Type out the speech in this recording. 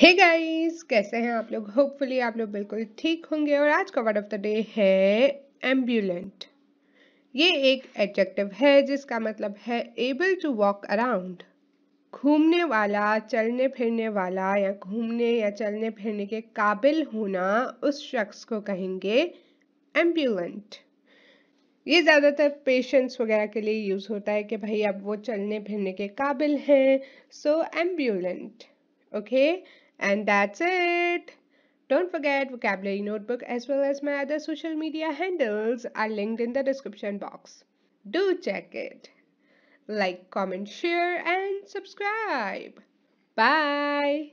हे hey guys कैसे हैं आप लोग होपफुली आप लोग बिल्कुल ठीक होंगे और आज का वर्ड ऑफ द डे है एम्बुलेंट ये एक एडजेक्टिव है जिसका मतलब है एबल टू वॉक अराउंड घूमने वाला चलने फिरने वाला या घूमने या चलने फिरने के काबिल होना उस शख्स को कहेंगे एम्बुलेंट ये ज़्यादातर पेशेंट्स वगैरह के लिए यूज़ होता है कि भाई अब वो चलने फिरने के काबिल हैं so ambulant okay And that's it. Don't forget vocabulary notebook as well as my other social media handles are linked in the description box. Do check it. Like, comment, share and subscribe. Bye.